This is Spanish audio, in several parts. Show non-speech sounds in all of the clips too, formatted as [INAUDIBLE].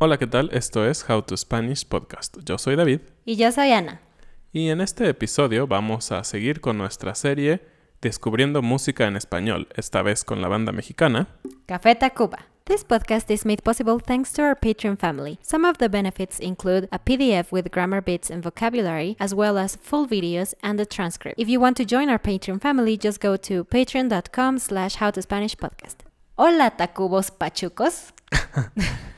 Hola, ¿qué tal? Esto es How to Spanish Podcast. Yo soy David. Y yo soy Ana. Y en este episodio vamos a seguir con nuestra serie Descubriendo Música en Español, esta vez con la banda mexicana Café Tacuba. This podcast is made possible thanks to our Patreon family. Some of the benefits include a PDF with grammar bits and vocabulary, as well as full videos and a transcript. If you want to join our Patreon family, just go to patreon.com slash howtospanishpodcast. Hola, Tacubos Pachucos. [LAUGHS]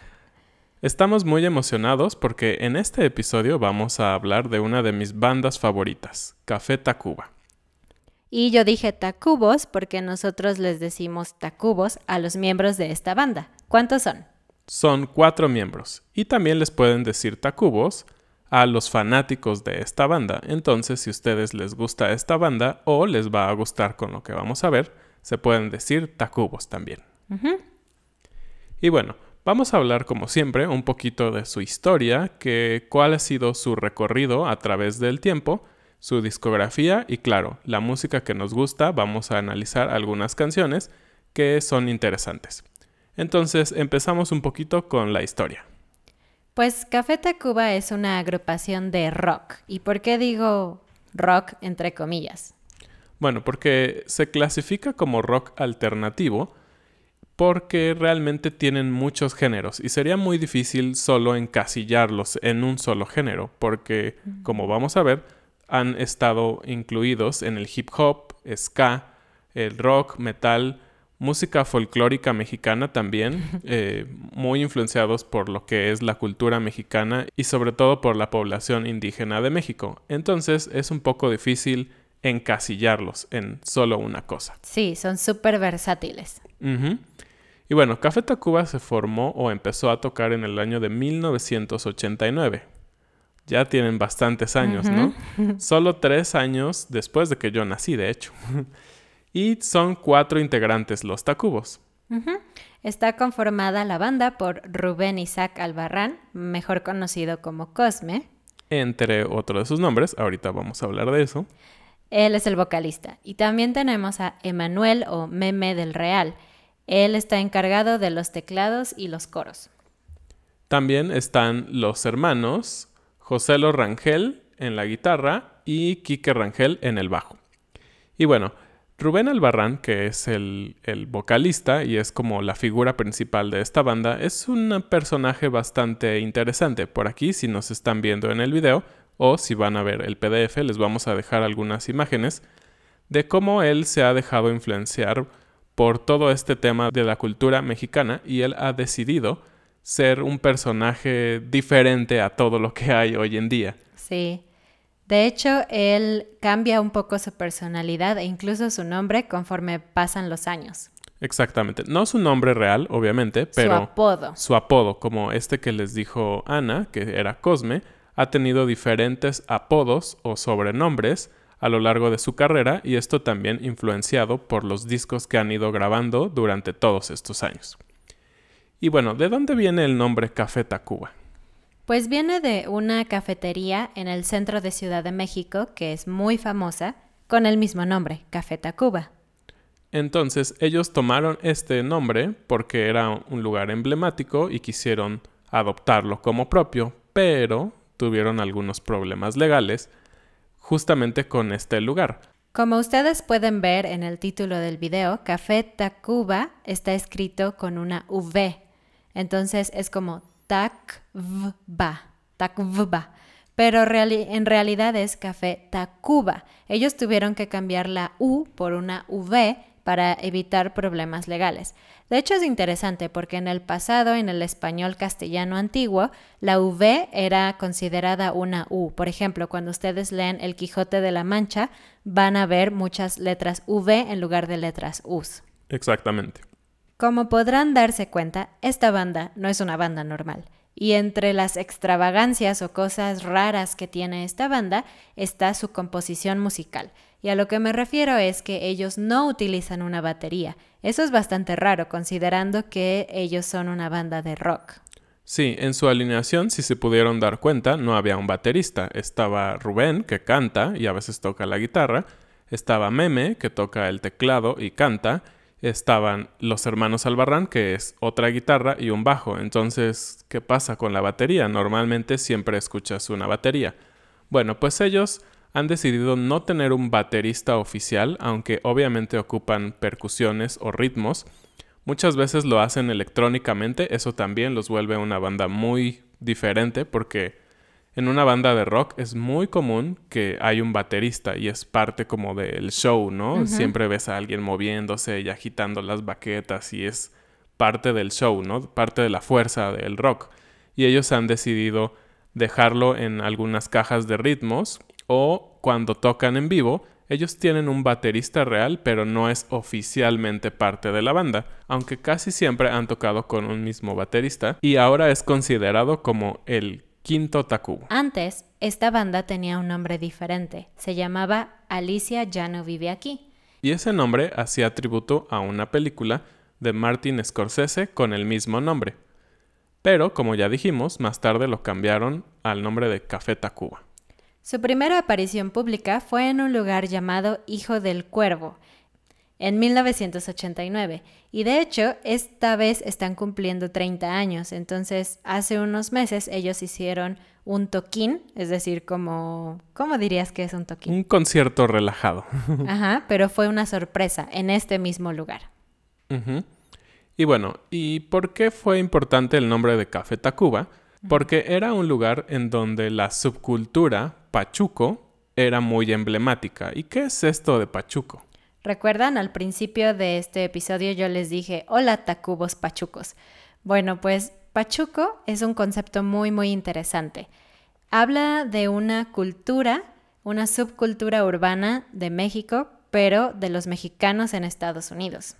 Estamos muy emocionados porque en este episodio vamos a hablar de una de mis bandas favoritas, Café Tacuba. Y yo dije Tacubos porque nosotros les decimos Tacubos a los miembros de esta banda. ¿Cuántos son? Son cuatro miembros. Y también les pueden decir Tacubos a los fanáticos de esta banda. Entonces, si ustedes les gusta esta banda o les va a gustar con lo que vamos a ver, se pueden decir Tacubos también. Y bueno, Vamos a hablar como siempre un poquito de su historia, cuál ha sido su recorrido a través del tiempo, su discografía y claro, la música que nos gusta, vamos a analizar algunas canciones que son interesantes. Entonces empezamos un poquito con la historia. Pues Café Tacuba es una agrupación de rock. ¿Y por qué digo rock entre comillas? Bueno, porque se clasifica como rock alternativo, porque realmente tienen muchos géneros y sería muy difícil solo encasillarlos en un solo género, porque como vamos a ver, han estado incluidos en el hip hop, ska, el rock, metal, música folclórica mexicana también, [LAUGHS] eh, muy influenciados por lo que es la cultura mexicana y sobre todo por la población indígena de México. Entonces es un poco difícil encasillarlos en solo una cosa. Sí, son súper versátiles. Y bueno, Café Tacuba se formó o empezó a tocar en el año de 1989. Ya tienen bastantes años, ¿no? [LAUGHS] Solo tres años después de que yo nací, de hecho. [LAUGHS] y son cuatro integrantes los Tacubos. Está conformada la banda por Rubén Isaac Albarrán, mejor conocido como Cosme. Entre otros de sus nombres, ahorita vamos a hablar de eso. Él es el vocalista. Y también tenemos a Emanuel o Meme del Real él está encargado de los teclados y los coros. También están los hermanos Lo Rangel en la guitarra y Quique Rangel en el bajo. Y bueno, Rubén Albarrán, que es el, el, vocalista y es como la figura principal de esta banda, es un personaje bastante interesante. Por aquí, si nos están viendo en el video o si van a ver el PDF, les vamos a dejar algunas imágenes de cómo él se ha dejado influenciar por todo este tema de la cultura mexicana y él ha decidido ser un personaje diferente a todo lo que hay hoy en día. Sí. De hecho, él cambia un poco su personalidad e incluso su nombre conforme pasan los años. Exactamente. No su nombre real, obviamente, pero... Su apodo. Su apodo, como este que les dijo Ana, que era Cosme, ha tenido diferentes apodos o sobrenombres a lo largo de su carrera y esto también influenciado por los discos que han ido grabando durante todos estos años. Y bueno, ¿de dónde viene el nombre Café Tacuba? Pues viene de una cafetería en el centro de Ciudad de México que es muy famosa con el mismo nombre, Café Tacuba. Entonces ellos tomaron este nombre porque era un lugar emblemático y quisieron adoptarlo como propio, pero tuvieron algunos problemas legales justamente con este lugar. Como ustedes pueden ver en el título del video, Café Tacuba está escrito con una V. Entonces es como Tacvba. Tacvba. Pero en realidad es Café Tacuba. Ellos tuvieron que cambiar la U por una V para evitar problemas legales. De hecho es interesante porque en el pasado, en el español castellano antiguo, la V era considerada una U. Por ejemplo, cuando ustedes leen El Quijote de la Mancha, van a ver muchas letras V en lugar de letras U. Exactamente. Como podrán darse cuenta, esta banda no es una banda normal. Y entre las extravagancias o cosas raras que tiene esta banda está su composición musical. Y a lo que me refiero es que ellos no utilizan una batería. Eso es bastante raro considerando que ellos son una banda de rock. Sí, en su alineación, si se pudieron dar cuenta, no había un baterista. Estaba Rubén, que canta y a veces toca la guitarra. Estaba Meme, que toca el teclado y canta. Estaban los hermanos Albarrán, que es otra guitarra y un bajo. Entonces, ¿qué pasa con la batería? Normalmente siempre escuchas una batería. Bueno, pues ellos han decidido no tener un baterista oficial, aunque obviamente ocupan percusiones o ritmos. Muchas veces lo hacen electrónicamente, eso también los vuelve una banda muy diferente porque en una banda de rock es muy común que hay un baterista y es parte como del show, ¿no? Siempre ves a alguien moviéndose y agitando las baquetas y es parte del show, ¿no? Parte de la fuerza del rock. Y ellos han decidido dejarlo en algunas cajas de ritmos o cuando tocan en vivo, ellos tienen un baterista real, pero no es oficialmente parte de la banda, aunque casi siempre han tocado con un mismo baterista y ahora es considerado como el Quinto Takubo. Antes, esta banda tenía un nombre diferente. Se llamaba Alicia ya no vive aquí. Y ese nombre hacía tributo a una película de Martin Scorsese con el mismo nombre. Pero, como ya dijimos, más tarde lo cambiaron al nombre de Café Tacuba. Su primera aparición pública fue en un lugar llamado Hijo del Cuervo, en 1989, y de hecho esta vez están cumpliendo 30 años, entonces hace unos meses ellos hicieron un toquín, es decir, como, ¿cómo dirías que es un toquín? Un concierto relajado. [LAUGHS] Ajá, pero fue una sorpresa en este mismo lugar. Y bueno, ¿y por qué fue importante el nombre de Café Tacuba? Porque era un lugar en donde la subcultura Pachuco era muy emblemática. ¿Y qué es esto de Pachuco? ¿Recuerdan? Al principio de este episodio yo les dije, hola Tacubos Pachucos. Bueno, pues Pachuco es un concepto muy, muy interesante. Habla de una cultura, una subcultura urbana de México, pero de los mexicanos en Estados Unidos.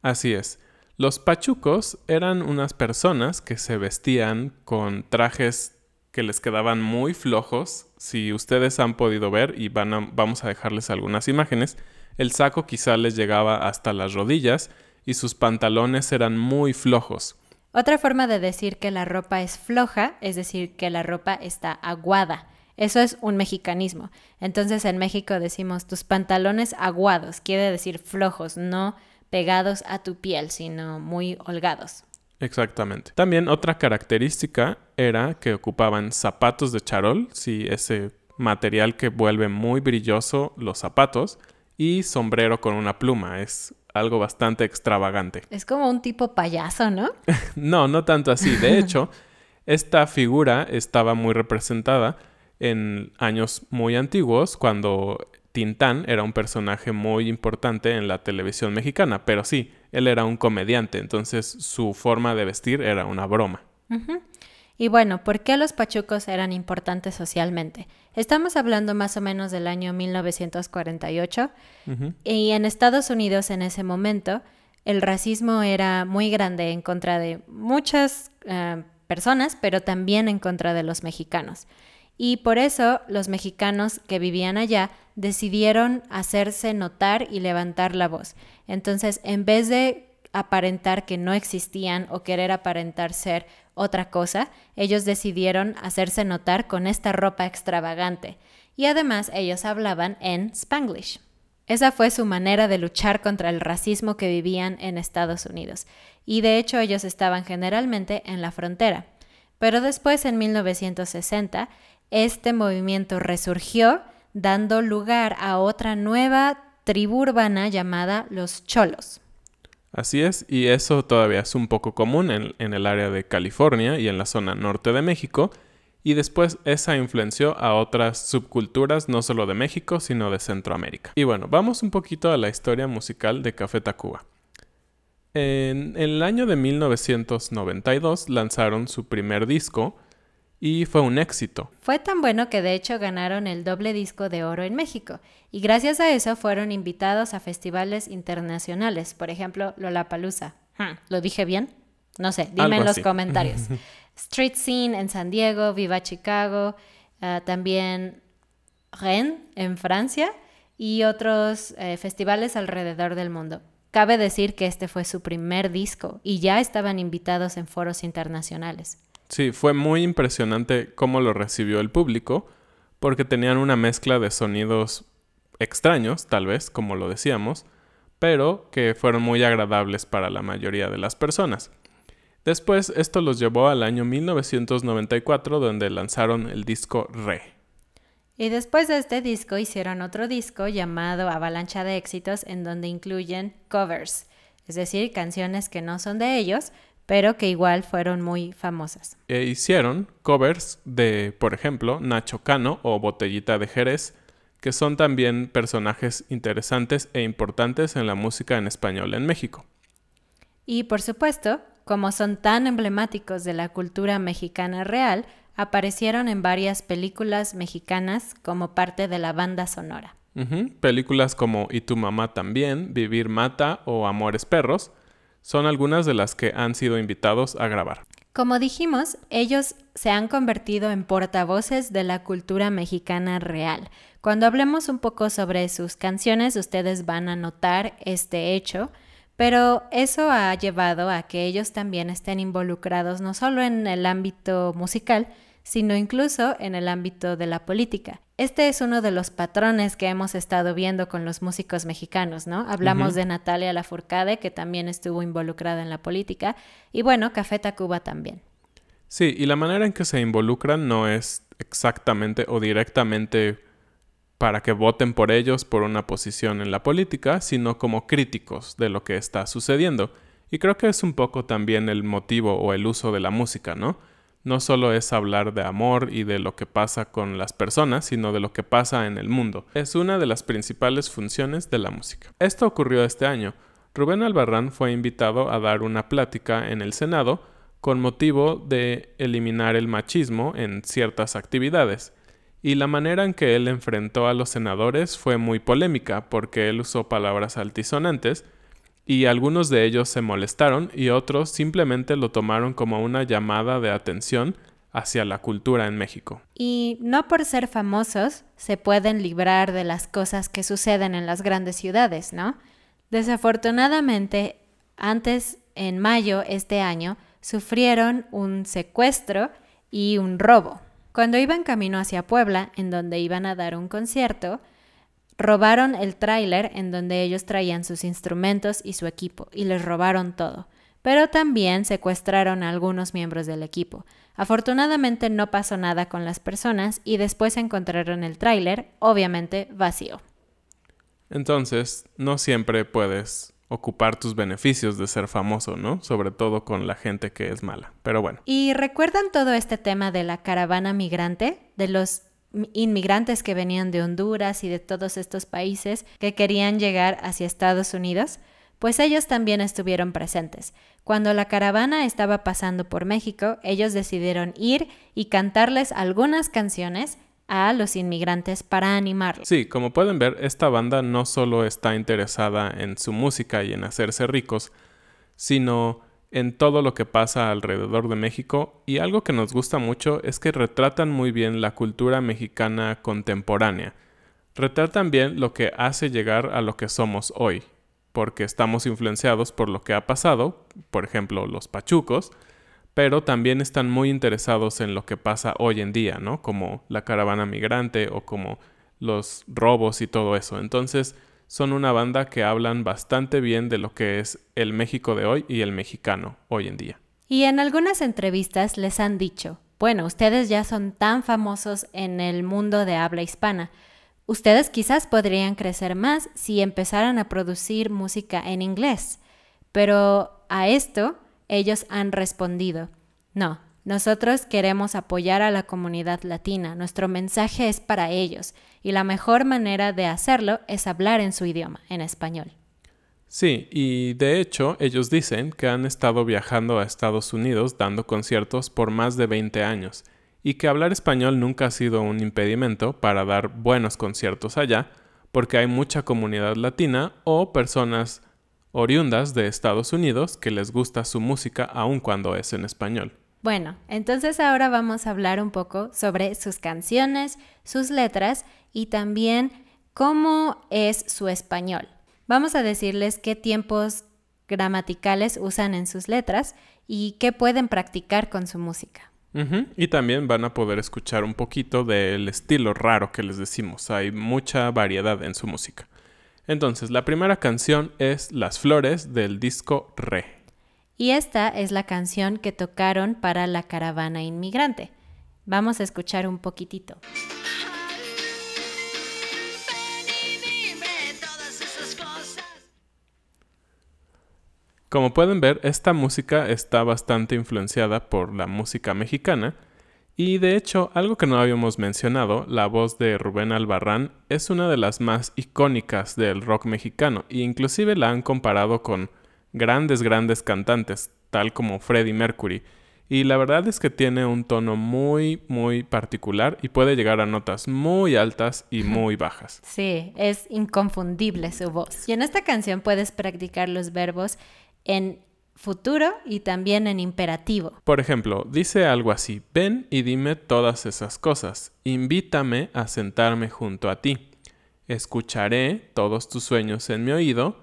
Así es. Los pachucos eran unas personas que se vestían con trajes que les quedaban muy flojos. Si ustedes han podido ver y van vamos a dejarles algunas imágenes, el saco quizá les llegaba hasta las rodillas y sus pantalones eran muy flojos. Otra forma de decir que la ropa es floja es decir que la ropa está aguada. Eso es un mexicanismo. Entonces en México decimos tus pantalones aguados, quiere decir flojos, no pegados a tu piel, sino muy holgados. Exactamente. También otra característica era que ocupaban zapatos de charol, sí, ese material que vuelve muy brilloso los zapatos, y sombrero con una pluma, es algo bastante extravagante. Es como un tipo payaso, ¿no? [LAUGHS] no, no tanto así. De [LAUGHS] hecho, esta figura estaba muy representada en años muy antiguos, cuando Tintán era un personaje muy importante en la televisión mexicana, pero sí, él era un comediante, entonces su forma de vestir era una broma. Y bueno, ¿por qué los pachucos eran importantes socialmente? Estamos hablando más o menos del año 1948 y en Estados Unidos en ese momento el racismo era muy grande en contra de muchas eh, personas, pero también en contra de los mexicanos. Y por eso los mexicanos que vivían allá decidieron hacerse notar y levantar la voz. Entonces, en vez de aparentar que no existían o querer aparentar ser otra cosa, ellos decidieron hacerse notar con esta ropa extravagante y además ellos hablaban en spanglish. Esa fue su manera de luchar contra el racismo que vivían en Estados Unidos y de hecho ellos estaban generalmente en la frontera. Pero después, en 1960, este movimiento resurgió dando lugar a otra nueva tribu urbana llamada los cholos. Así es, y eso todavía es un poco común en, el área de California y en la zona norte de México, y después esa influenció a otras subculturas no solo de México, sino de Centroamérica. Y bueno, vamos un poquito a la historia musical de Café Tacuba. en el año de 1992 lanzaron su primer disco, y fue un éxito. Fue tan bueno que de hecho ganaron el doble disco de oro en México y gracias a eso fueron invitados a festivales internacionales, por ejemplo Lollapalooza. Hmm, ¿Lo dije bien? No sé, dime en los comentarios. [LAUGHS] Street Scene en San Diego, Viva Chicago, ah, también Rennes en Francia y otros eh, festivales alrededor del mundo. Cabe decir que este fue su primer disco y ya estaban invitados en foros internacionales. Sí, fue muy impresionante cómo lo recibió el público, porque tenían una mezcla de sonidos extraños, tal vez, como lo decíamos, pero que fueron muy agradables para la mayoría de las personas. Después esto los llevó al año 1994 donde lanzaron el disco Re. Y después de este disco hicieron otro disco llamado Avalancha de Éxitos en donde incluyen covers, es decir, canciones que no son de ellos, pero que igual fueron muy famosas. E hicieron covers de, por ejemplo, Nacho Cano o Botellita de Jerez, que son también personajes interesantes e importantes en la música en español en México. Y por supuesto, como son tan emblemáticos de la cultura mexicana real, aparecieron en varias películas mexicanas como parte de la banda sonora. Películas como Y tu mamá también, Vivir Mata o Amores Perros, son algunas de las que han sido invitados a grabar. Como dijimos, ellos se han convertido en portavoces de la cultura mexicana real. Cuando hablemos un poco sobre sus canciones, ustedes van a notar este hecho, pero eso ha llevado a que ellos también estén involucrados no solo en el ámbito musical, sino incluso en el ámbito de la política. Este es uno de los patrones que hemos estado viendo con los músicos mexicanos, ¿no? Hablamos de Natalia Lafourcade, que también estuvo involucrada en la política, y bueno, Café Tacuba también. Sí, y la manera en que se involucran no es exactamente o directamente para que voten por ellos por una posición en la política, sino como críticos de lo que está sucediendo. Y creo que es un poco también el motivo o el uso de la música, ¿no? no solo es hablar de amor y de lo que pasa con las personas, sino de lo que pasa en el mundo. Es una de las principales funciones de la música. Esto ocurrió este año. Rubén Albarrán fue invitado a dar una plática en el Senado con motivo de eliminar el machismo en ciertas actividades. Y la manera en que él enfrentó a los senadores fue muy polémica porque él usó palabras altisonantes y algunos de ellos se molestaron y otros simplemente lo tomaron como una llamada de atención hacia la cultura en México. Y no por ser famosos se pueden librar de las cosas que suceden en las grandes ciudades, ¿no? Desafortunadamente, antes, en mayo este año, sufrieron un secuestro y un robo. Cuando iban camino hacia Puebla, en donde iban a dar un concierto, Robaron el tráiler en donde ellos traían sus instrumentos y su equipo y les robaron todo. Pero también secuestraron a algunos miembros del equipo. Afortunadamente no pasó nada con las personas y después encontraron el tráiler, obviamente vacío. Entonces, no siempre puedes ocupar tus beneficios de ser famoso, ¿no? Sobre todo con la gente que es mala. Pero bueno. ¿Y recuerdan todo este tema de la caravana migrante? De los inmigrantes que venían de Honduras y de todos estos países que querían llegar hacia Estados Unidos, pues ellos también estuvieron presentes. Cuando la caravana estaba pasando por México, ellos decidieron ir y cantarles algunas canciones a los inmigrantes para animarlos. Sí, como pueden ver, esta banda no solo está interesada en su música y en hacerse ricos, sino en todo lo que pasa alrededor de México y algo que nos gusta mucho es que retratan muy bien la cultura mexicana contemporánea. Retratan bien lo que hace llegar a lo que somos hoy, porque estamos influenciados por lo que ha pasado, por ejemplo los pachucos, pero también están muy interesados en lo que pasa hoy en día, ¿no? Como la caravana migrante o como los robos y todo eso. Entonces, son una banda que hablan bastante bien de lo que es el México de hoy y el mexicano hoy en día. Y en algunas entrevistas les han dicho, bueno, ustedes ya son tan famosos en el mundo de habla hispana, ustedes quizás podrían crecer más si empezaran a producir música en inglés, pero a esto ellos han respondido, no, nosotros queremos apoyar a la comunidad latina, nuestro mensaje es para ellos, y la mejor manera de hacerlo es hablar en su idioma, en español. Sí, y de hecho ellos dicen que han estado viajando a Estados Unidos dando conciertos por más de 20 años y que hablar español nunca ha sido un impedimento para dar buenos conciertos allá porque hay mucha comunidad latina o personas oriundas de Estados Unidos que les gusta su música aun cuando es en español. Bueno, entonces ahora vamos a hablar un poco sobre sus canciones, sus letras y también cómo es su español. Vamos a decirles qué tiempos gramaticales usan en sus letras y qué pueden practicar con su música. Y también van a poder escuchar un poquito del estilo raro que les decimos. Hay mucha variedad en su música. Entonces, la primera canción es Las Flores del disco Re y esta es la canción que tocaron para la caravana inmigrante. Vamos a escuchar un poquitito. Como pueden ver, esta música está bastante influenciada por la música mexicana y de hecho, algo que no habíamos mencionado, la voz de Rubén Albarrán es una de las más icónicas del rock mexicano e inclusive la han comparado con grandes, grandes cantantes, tal como Freddie Mercury. Y la verdad es que tiene un tono muy, muy particular y puede llegar a notas muy altas y muy bajas. Sí, es inconfundible su voz. Y en esta canción puedes practicar los verbos en futuro y también en imperativo. Por ejemplo, dice algo así, ven y dime todas esas cosas, invítame a sentarme junto a ti, escucharé todos tus sueños en mi oído,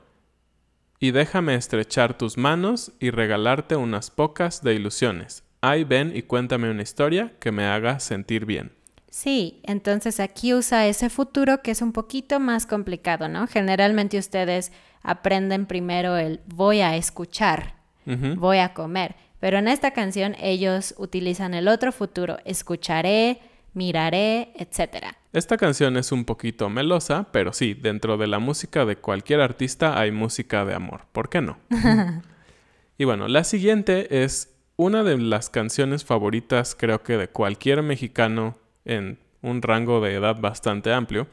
y déjame estrechar tus manos y regalarte unas pocas de ilusiones. Ay, ven y cuéntame una historia que me haga sentir bien. Sí, entonces aquí usa ese futuro que es un poquito más complicado, ¿no? Generalmente ustedes aprenden primero el voy a escuchar, voy a comer, pero en esta canción ellos utilizan el otro futuro, escucharé, miraré, etc. Esta canción es un poquito melosa, pero sí, dentro de la música de cualquier artista hay música de amor, ¿por qué no? [LAUGHS] y bueno, la siguiente es una de las canciones favoritas creo que de cualquier mexicano en un rango de edad bastante amplio,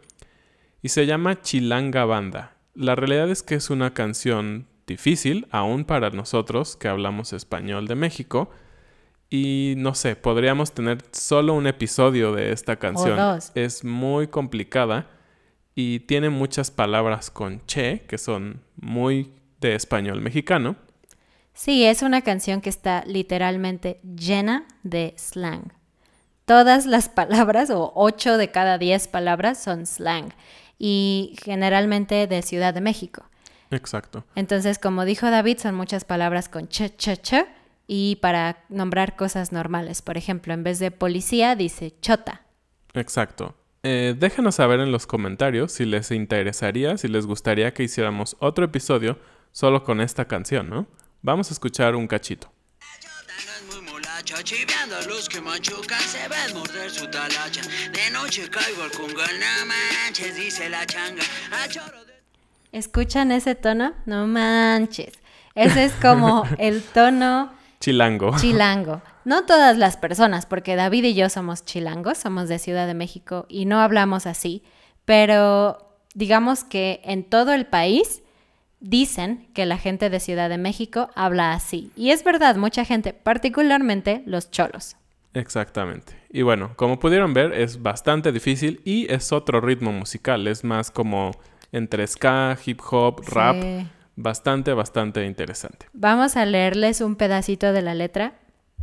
y se llama Chilanga Banda. La realidad es que es una canción difícil, aún para nosotros que hablamos español de México, y no sé, podríamos tener solo un episodio de esta canción. Es muy complicada y tiene muchas palabras con che que son muy de español mexicano. Sí, es una canción que está literalmente llena de slang. Todas las [LAUGHS] palabras, o ocho de cada 10 palabras, son slang y generalmente de Ciudad de México. Exacto. Entonces, como dijo David, son muchas palabras con che, che, che y para nombrar cosas normales. Por ejemplo, en vez de policía dice chota. Exacto. Eh, déjanos saber en los comentarios si les interesaría, si les gustaría que hiciéramos otro episodio solo con esta canción, ¿no? Vamos a escuchar un cachito. ¿Escuchan ese tono? No manches. Ese es como [LAUGHS] el tono Chilango. [LAUGHS] Chilango. No todas las personas, porque David y yo somos chilangos, somos de Ciudad de México y no hablamos así, pero digamos que en todo el país dicen que la gente de Ciudad de México habla así. Y es verdad, mucha gente, particularmente los cholos. Exactamente. Y bueno, como pudieron ver, es bastante difícil y es otro ritmo musical, es más como entre ska, hip hop, sí. rap bastante, bastante interesante. Vamos a leerles un pedacito de la letra.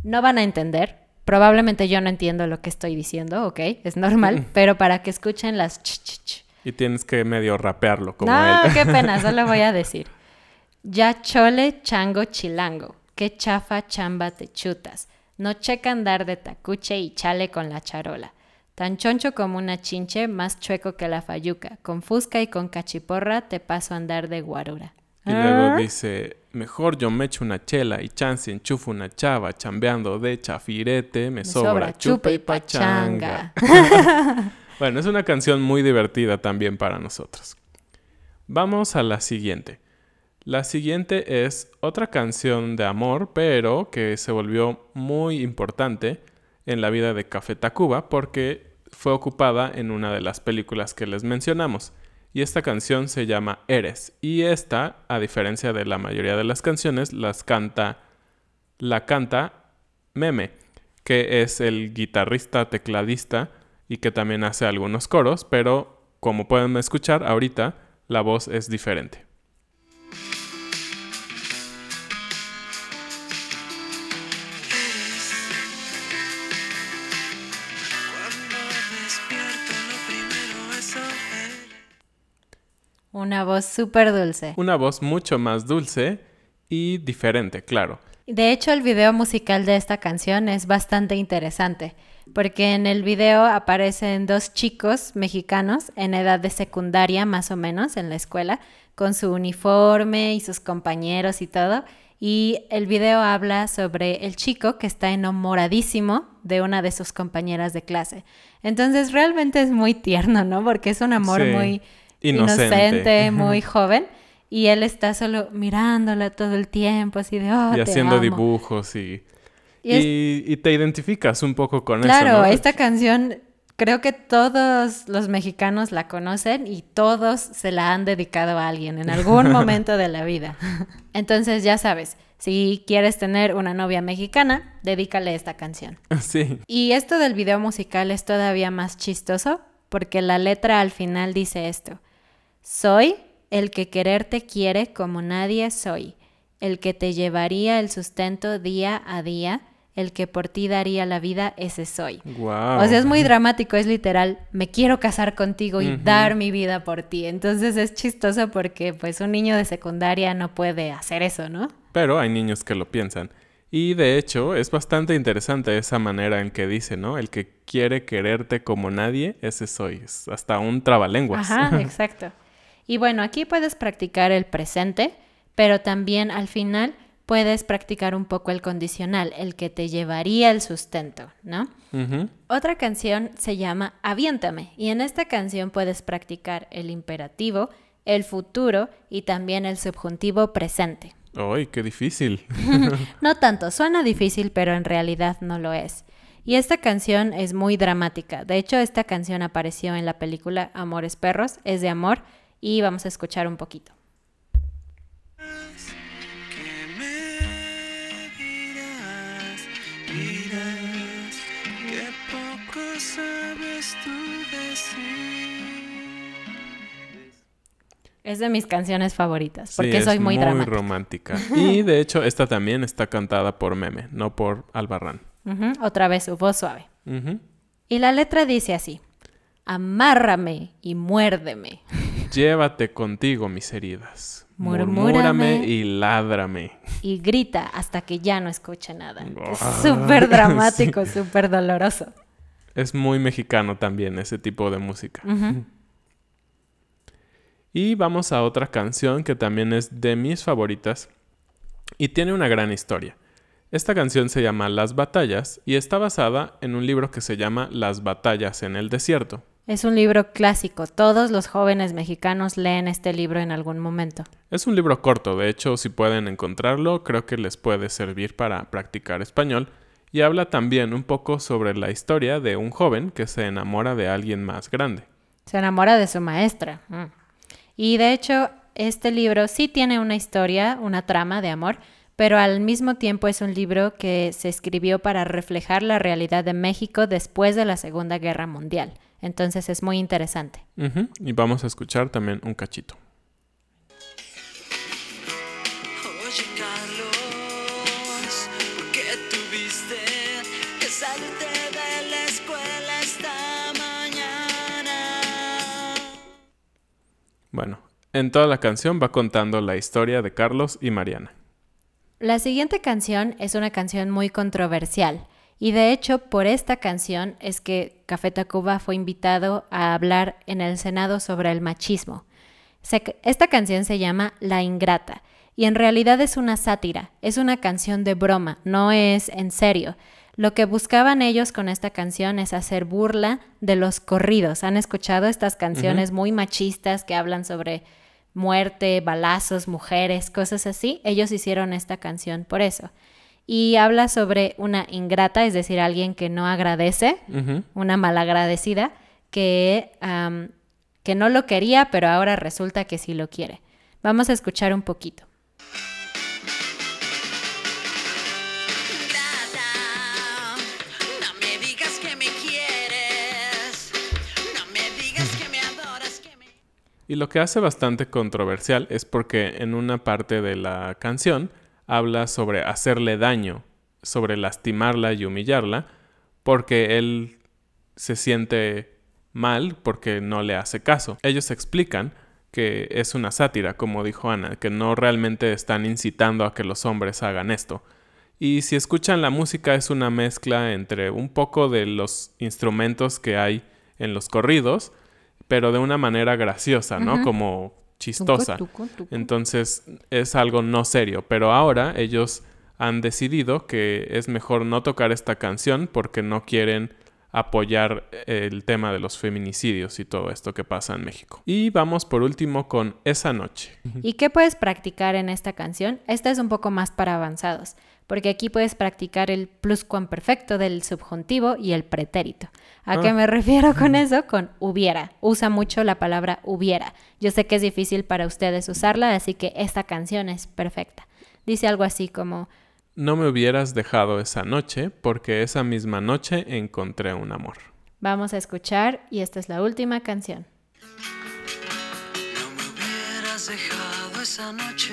No van a entender. Probablemente yo no entiendo lo que estoy diciendo, ¿ok? Es normal, mm. pero para que escuchen las ch, Y tienes que medio rapearlo como no, qué pena, [LAUGHS] solo voy a decir. Ya chole, chango, chilango. Qué chafa, chamba, te chutas. No checa andar de tacuche y chale con la charola. Tan choncho como una chinche, más chueco que la fayuca. Con fusca y con cachiporra te paso a andar de guarura. Y luego ah. dice, mejor yo me echo una chela y chance enchufo una chava, chambeando de chafirete, me, sobra, sobra y pachanga. [LAUGHS] bueno, es una canción muy divertida también para nosotros. Vamos a la siguiente. La siguiente es otra canción de amor, pero que se volvió muy importante en la vida de Café Tacuba porque fue ocupada en una de las películas que les mencionamos y esta canción se llama Eres. Y esta, a diferencia de la mayoría de las canciones, las canta, la canta Meme, que es el guitarrista, tecladista y que también hace algunos coros, pero como pueden escuchar ahorita, la voz es diferente. Una voz súper dulce. Una voz mucho más dulce y diferente, claro. De hecho, el video musical de esta canción es bastante interesante, porque en el video aparecen dos chicos mexicanos en edad de secundaria más o menos en la escuela, con su uniforme y sus compañeros y todo, y el video habla sobre el chico que está enamoradísimo de una de sus compañeras de clase. Entonces realmente es muy tierno, ¿no? Porque es un amor muy inocente, inocente muy joven. Y él está solo mirándola todo el tiempo, así de, oh, Y haciendo dibujos y... Y, te identificas un poco con eso. Claro, esta canción creo que todos los mexicanos la conocen y todos se la han dedicado a alguien en algún [LAUGHS] momento de la vida. Entonces ya sabes, si quieres tener una novia mexicana, dedícale esta canción. [LAUGHS] Sí. Y esto del video musical es todavía más chistoso porque la letra al final dice esto. Soy el que quererte quiere como nadie soy, el que te llevaría el sustento día a día, el que por ti daría la vida, ese soy. O sea, es muy dramático, es literal, me quiero casar contigo y dar mi vida por ti. Entonces es chistoso porque pues un niño de secundaria no puede hacer eso, ¿no? Pero hay niños que lo piensan. Y de hecho es bastante interesante esa manera en que dice, ¿no? El que quiere quererte como nadie, ese soy. Es hasta un trabalenguas. Ajá, [LAUGHS] exacto. Y bueno, aquí puedes practicar el presente, pero también al final puedes practicar un poco el condicional, el que te llevaría el sustento, ¿no? Otra canción se llama Aviéntame y en esta canción puedes practicar el imperativo, el futuro y también el subjuntivo presente. ¡Ay, qué difícil! [LAUGHS] [LAUGHS] no tanto, suena difícil, pero en realidad no lo es. Y esta canción es muy dramática. De hecho, esta canción apareció en la película Amores Perros, es de amor, y vamos a escuchar un poquito. Es de mis canciones favoritas, porque soy muy, muy romántica. [LAUGHS] Y de hecho, esta también está cantada por Meme, no por Albarrán. Otra vez su voz suave. Y la letra dice así: Amárrame y muérdeme. Llévate contigo mis heridas. Murmúrame y ládrame. Y grita hasta que ya no escucha nada. es ah. súper dramático, [LAUGHS] súper doloroso. Es muy mexicano también ese tipo de música. [LAUGHS] Y vamos a otra canción que también es de mis favoritas y tiene una gran historia. Esta canción se llama Las Batallas y está basada en un libro que se llama Las Batallas en el Desierto, es un libro clásico. Todos los jóvenes mexicanos leen este libro en algún momento. Es un libro corto, de hecho, si pueden encontrarlo, creo que les puede servir para practicar español. Y habla también un poco sobre la historia de un joven que se enamora de alguien más grande. Se enamora de su maestra. Mm. Y de hecho, este libro sí tiene una historia, una trama de amor, pero al mismo tiempo es un libro que se escribió para reflejar la realidad de México después de la Segunda Guerra Mundial. Entonces es muy interesante. Y vamos a escuchar también un cachito. escuela Bueno, en toda la canción va contando la historia de Carlos y Mariana. La siguiente canción es una canción muy controversial. Y de hecho, por esta canción es que Café Tacuba fue invitado a hablar en el Senado sobre el machismo. esta canción se llama La Ingrata y en realidad es una sátira, es una canción de broma, no es en serio. Lo que buscaban ellos con esta canción es hacer burla de los corridos. ¿Han escuchado estas canciones muy machistas que hablan sobre muerte, balazos, mujeres, cosas así? Ellos hicieron esta canción por eso y habla sobre una ingrata, es decir, alguien que no agradece, una malagradecida, que, que no lo quería, pero ahora resulta que sí lo quiere. Vamos a escuchar un poquito. Y lo que hace bastante controversial es porque en una parte de la canción habla sobre hacerle daño, sobre lastimarla y humillarla, porque él se siente mal porque no le hace caso. Ellos explican que es una sátira, como dijo Ana, que no realmente están incitando a que los hombres hagan esto. Y si escuchan la música es una mezcla entre un poco de los instrumentos que hay en los corridos, pero de una manera graciosa, ¿no? Como chistosa. Entonces es algo no serio, pero ahora ellos han decidido que es mejor no tocar esta canción porque no quieren apoyar eh, el tema de los feminicidios y todo esto que pasa en México. Y vamos por último con Esa Noche. ¿Y qué puedes practicar en esta canción? Esta es un poco más para avanzados, porque aquí puedes practicar el pluscuamperfecto del subjuntivo y el pretérito. ¿A qué ah. me refiero con eso? Con hubiera. Usa mucho la palabra hubiera. Yo sé que es difícil para ustedes usarla, así que esta canción es perfecta. Dice algo así como no me hubieras dejado esa noche porque esa misma noche encontré un amor. Vamos a escuchar y esta es la última canción. No me hubieras dejado esa noche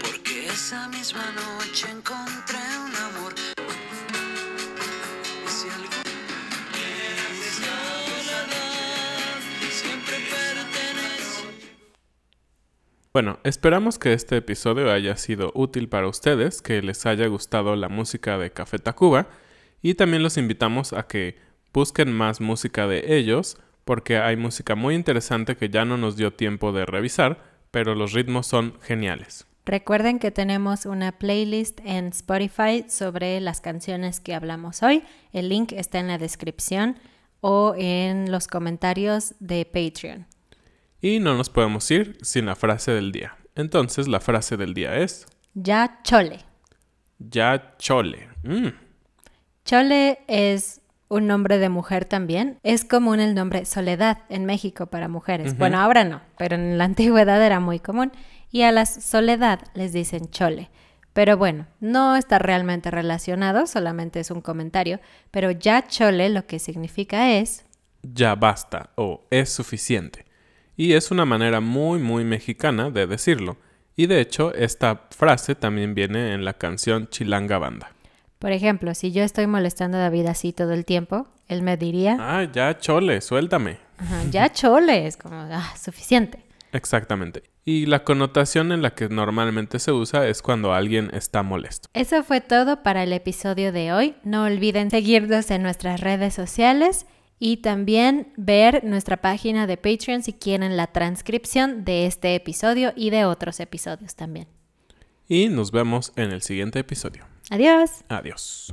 porque esa misma noche encontré Bueno, esperamos que este episodio haya sido útil para ustedes, que les haya gustado la música de Café Tacuba y también los invitamos a que busquen más música de ellos porque hay música muy interesante que ya no nos dio tiempo de revisar, pero los ritmos son geniales. Recuerden que tenemos una playlist en Spotify sobre las canciones que hablamos hoy. El link está en la descripción o en los comentarios de Patreon. Y no nos podemos ir sin la frase del día. Entonces, la frase del día es... Ya chole. Ya chole. Mm. Chole es un nombre de mujer también. Es común el nombre Soledad en México para mujeres. Bueno, ahora no, pero en la [LAUGHS] antigüedad era muy común. Y a las Soledad les dicen chole. Pero bueno, no está realmente relacionado, solamente es un comentario. Pero ya chole lo que significa es... Ya basta o es suficiente y es una manera muy muy mexicana de decirlo. Y de hecho, esta frase también viene en la canción Chilanga Banda. Por ejemplo, si yo estoy molestando a David así todo el tiempo, él me diría... Ah, ya chole, suéltame. ya chole, es como, ah, suficiente. Exactamente. Y la connotación en la que normalmente se usa es cuando alguien está molesto. Eso fue todo para el episodio de hoy. No olviden seguirnos en nuestras redes sociales y también ver nuestra página de Patreon si quieren la transcripción de este episodio y de otros episodios también. Y nos vemos en el siguiente episodio. Adiós. Adiós.